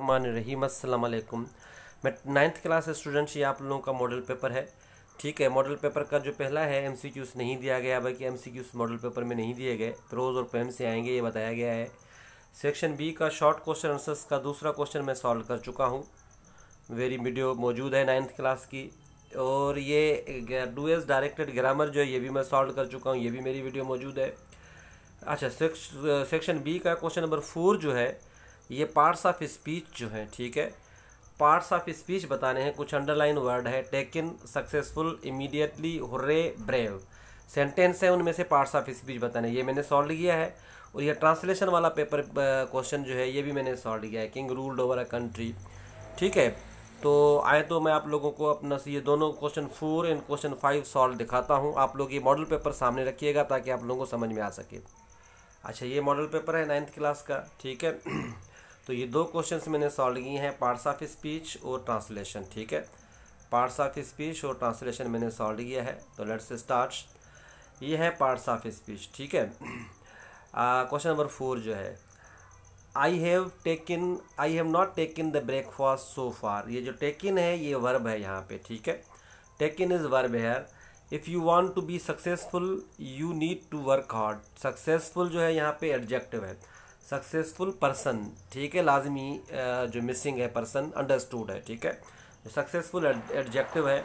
रहीम मैं ninth class students ये आप लोगों का मॉडल पेपर है ठीक है मॉडल पेपर का जो पहला है एम नहीं दिया गया बल्कि एम मॉडल पेपर में नहीं दिए गए प्रोज और पेम से आएंगे ये बताया गया है सेक्शन बी का शॉर्ट क्वेश्चन आंसर्स का दूसरा क्वेश्चन मैं सॉल्व कर चुका हूँ मेरी वीडियो मौजूद है नाइन्थ क्लास की और ये डू एज डायरेक्टेड ग्रामर जो है ये भी मैं सॉल्व कर चुका हूँ ये भी मेरी वीडियो मौजूद है अच्छा सेक्शन बी का क्वेश्चन नंबर फोर जो है ये पार्ट्स ऑफ स्पीच जो है ठीक है पार्ट्स ऑफ स्पीच बताने हैं कुछ अंडरलाइन वर्ड है taken successful immediately hurray brave sentence है उनमें से पार्ट्स ऑफ स्पीच बताने ये मैंने सॉल्व किया है और यह ट्रांसलेशन वाला पेपर क्वेश्चन जो है ये भी मैंने सॉल्व किया है king ruled over a country ठीक है तो आए तो मैं आप लोगों को अपना ये दोनों question four and question five solve दिखाता हूँ आप लोग ये मॉडल पेपर सामने रखिएगा ताकि आप लोगों को समझ में आ सके अच्छा ये मॉडल पेपर है नाइन्थ क्लास का ठीक है तो ये दो क्वेश्चन मैंने सॉल्व किए हैं पार्ट्स ऑफ स्पीच और ट्रांसलेशन ठीक है पार्ट्स ऑफ स्पीच और ट्रांसलेशन मैंने सॉल्व किया है तो लेट्स स्टार्ट ये है पार्ट्स ऑफ स्पीच ठीक है क्वेश्चन नंबर फोर जो है I have taken I have not taken the breakfast so far ये जो टेकिन है ये वर्ब है यहाँ पे ठीक है taken is verb here if you want to be successful you need to work hard successful जो है यहाँ पे एडजेक्टिव है सक्सेसफुल पर्सन ठीक है लाजमी जो मिसिंग है पर्सन अंडरस्टूड है ठीक है जो सक्सेसफुल एडजेक्टिव है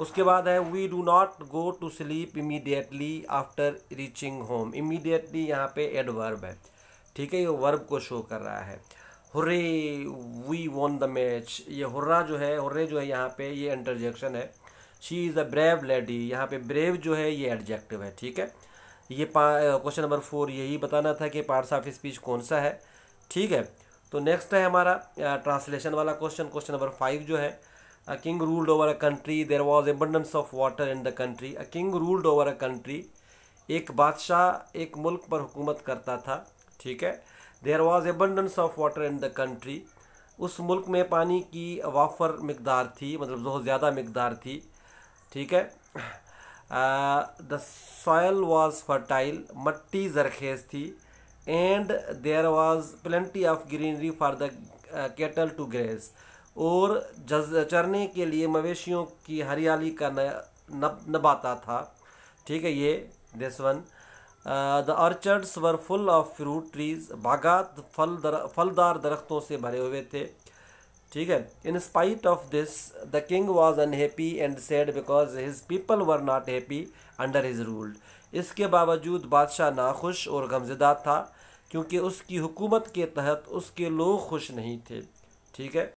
उसके बाद है we do not go to sleep immediately after reaching home immediately यहाँ पे एडवर्ब है ठीक है ये वर्ब को शो कर रहा है hurray we won the match ये हुर्रा जो है हुर्रे जो है यहाँ पे ये इंटरजेक्शन है she is a brave lady यहाँ पे ब्रेव जो है ये एडजेक्टिव है ठीक है ये क्वेश्चन नंबर फोर यही बताना था कि पार्ट्स ऑफ स्पीच कौन सा है ठीक है तो नेक्स्ट है हमारा ट्रांसलेशन वाला क्वेश्चन क्वेश्चन नंबर फाइव जो है a king ruled over a country there was abundance of water in the country a king ruled over a country एक बादशाह एक मुल्क पर हुकूमत करता था ठीक है there was abundance of water in the country उस मुल्क में पानी की वाफर मकदार थी मतलब बहुत ज़्यादा मकदार थी ठीक है द सॉयल वॉज फर्टाइल मट्टी जरखेज थी and there was plenty of greenery for the cattle to graze और चरने के लिए मवेशियों की हरियाली का नबाता था ठीक है ये this one the orchards were full of fruit trees बागात फल दर, फलदार दरख्तों से भरे हुए थे ठीक है in spite of this the king was unhappy and sad because his people were not happy under his ruled इसके बावजूद बादशाह नाखुश और गमजदा था क्योंकि उसकी हुकूमत के तहत उसके लोग खुश नहीं थे ठीक है